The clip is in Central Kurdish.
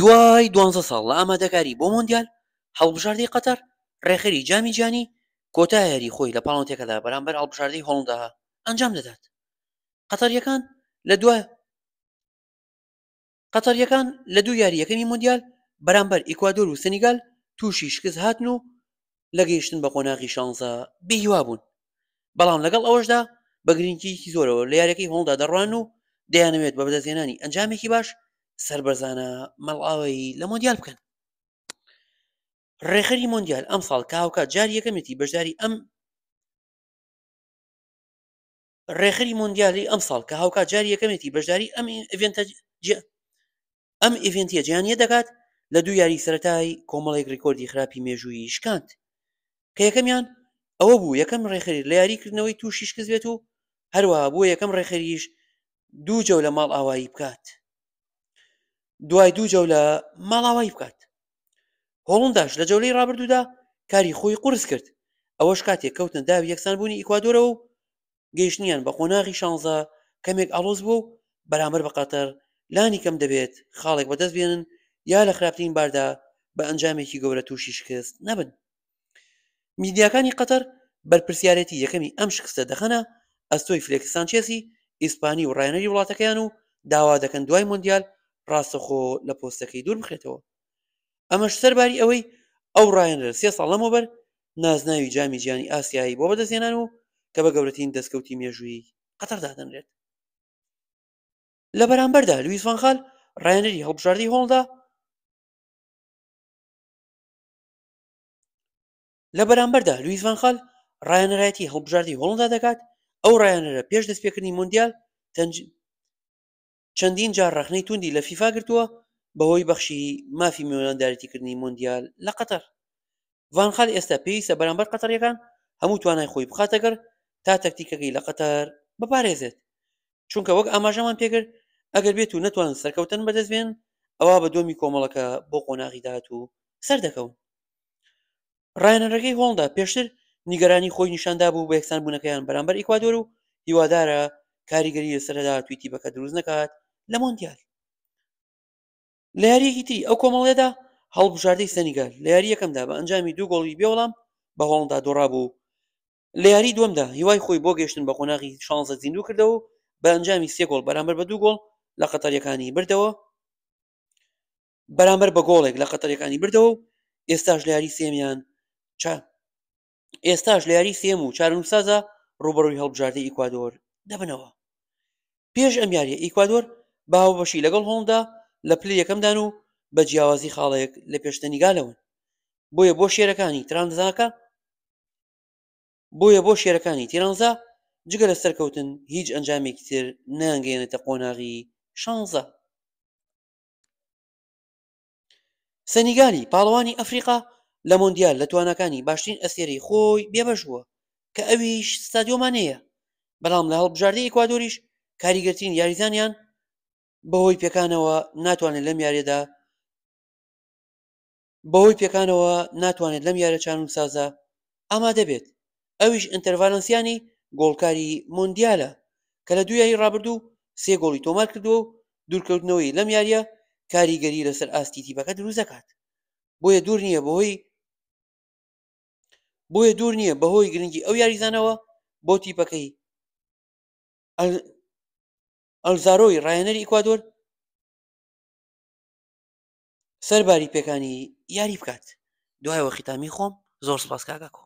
دوای دو ساڵ لە ئامادەکاری بۆ مۆندیال هەڵبژاردی قەتەر ڕێخەری جامی جیانی کۆتایەری خۆی لە پاڵنتێکەدا بەرامبەر هەڵبژاردی هۆڵنداها ئەنجام دەدات قەتەریەکان لە دوای قەتەریەکان لە دوو یاریەکەمی مۆندیال بەرامبەر ئیکوادۆر و سنیگال تووشی شکست هاتن و لەگەیشتن بە قۆناغی شانزە بهیوا بوون بەڵام لەگەڵ ئەوەشدا بەگرینکیکی زۆرەوە لە یارەکەی هۆڵدا دەڕوان و دەیانەوێت بە بەدەزێنانی ئەنجامێکی باش سربەرزانە مەڵاوی لە مۆندیال بکەن ڕێخەری مۆندیال ئەم ساڵ کاوکە جاری یەکەمەتی بەشداری ئەم ڕێخری مۆندیالی ئەم ساڵ کە هاوکات جاری یەکەمێتی بەشداری ئەم ئەم ئڤنتە جیانیە دەکات لە دوو یاری سەتای کۆمەڵێک ڕیکۆردی خراپی مێژووی شکاند کە یەکەمیان ئەوە بوو یەکەم ڕێخری لە یاریکردنەوەی تووشیش کەزبێت و هەروە بۆ یەکەم ڕێخەریش دوو جەو لە ماڵ ئاوایی بکات دوای دوو جەو لە ماڵاوایی بکات هۆڵنداش لە جەولەی ڕابردوودا کاری خۆی قرس کرد ئەوەش کاتێک کەوتن داوی یەکسان بوونی ئیکوادۆرەوە و گەیشتنیان بە قۆناغی شانزە کەمێک ئاڵۆز بوو و بەرامبەر بەقاتەر لانی کەم دەبێت خاڵێک بەدەست بێنن یا لە خراپترین باردا بە ئەنجامێکی گەورە تووشی شکست نەبن میدیاکانی قەتەر بەرپسیارەتی یەکەمی ئەم شکستە دەخەنە ئەستۆی فلێکستان چێسی ئیسپانی و ڕایەنەری وڵاتەکەیان و داوا دەکەن دوای مندیال ڕاستەخۆ لە پۆستەکەی دوور بخێتەوە ئەمەش سەرباری ئەوەی ئەو ڕایەنر سێ ساڵ لەمەوبەر نازناوی جامی گیانی ئاسیایی بۆ بەدەستێنان و کە بە گەورەترین دەستکەوتی مێژووی قەتەردادەنرێت لە بەرامبەردا لویس فانخال ڕایەنری هەڵبژاردی هۆڵدا لە بەرامبەردا لویس فانخال ڕایەنەتی هەڵبژاردی هۆڵندا دەکات ئەو ڕایەنەرە پێش دەستپێکردنی مندیال چەندین جار ڕخنەی توندی لە فیفا کردووە بەهۆی بەخشی مافی میۆنداریتیکردنی مندیال لە قەتەر ڤانخال ئێستا پێویستە بەرامبەر قەتەرەکان هەموو توانای خۆی بخاتەگەر تا تەکتیکەکەی لە قەتەر بپارێزێت چونکە وەک ئاماژەمان پێگر ئەگەر بێت و نتوان سەرکەوتن بەدەستبێن ئەوە بە دومی کۆمەڵەکە بۆ قۆناغی داات و سەر دەکەون ڕایەنەرەکەی هۆڵدا پێشتر نیگەرانی خۆی نیشاندا بوو بە یەکسان بوونەکەیان بەرامبەر ئیکوادۆر و هیوادارە کاریگەری لەسەردا تویتی بەکە دروست نکات لە مۆندیال لە یاریەکی تی ئەو کۆمەڵێدا هەڵبژاردەی سنیگال لە یاری یەکەمدا بە ئەنجامی دوو گۆڵی بێوەڵام بە هۆڵندا دۆڕابوو لە یاری دووەمدا هیوای خۆی بۆ گەشتن بە قۆناغی شانزە زیندوو کردەوە بە ئەنجامی سێ گۆڵ بەرامبەر بە دوو گۆڵ لە قەتەریەکانی بردەوە بەرامبەر بە گۆڵێک لە قەتەریەکانی بردەوە ئێستاش لە یاری سێمیان چا ئێستاش لە یاری سێم و چارنوسازە ڕوبەڕووی هەڵبژاردە ئیکوادۆر دەبنەوە پێش ئەم یاریە ئیکوادۆر باوبەشی لەگەڵ هۆمدا لە پلی یەکەمدان و بە جیاوازی خاڵەیەک لە پێشتەنیگالەون بۆیە بۆ شێرەکانی ترانزاکە بۆیە بۆ شێرەکانی تیرانزا جگە لە سەرکەوتن هیچ ئەنجامێکی تر نانگەێنێتە قۆناغی شانزە سەنیگالی پاڵەوانی ئەفریقا لە مۆندیال لە توانەکانی باشترین ئەسێری خۆی بێبەشووە کە ئەویش ستادیۆمانەیە بەڵام لە هەڵبژاردی ئکوادۆریش کاریگەرترین یاریزانیان بەهۆی پێکانەوە ناتوانێت لەم یاریێدا بەهۆی پێکانەوە ناتوانێت لەم یارە چان و سازە ئامادە بێت ئەویش ئینتەرڤالەنسیانی گۆڵکاری مۆندیالە کە لە دویایی ڕابردوو سێ گۆڵی تۆمار کردووە و دوورکەوتنەوەی لەم یاریە کاریگەری لەسەر ئاستیتیبەکە دروست دەکات بۆیە دوور نییە بەهۆی بۆیە دوور نییە بەهۆی گرنگی ئەو یاریزانەوە بۆ تیپەکەی ئەلزارۆی ڕایەنەری ئیکوادۆر سەرباری پێکانی یاری بکات دوایەوە خیتامی خۆم زۆر سپاسکاگاکۆ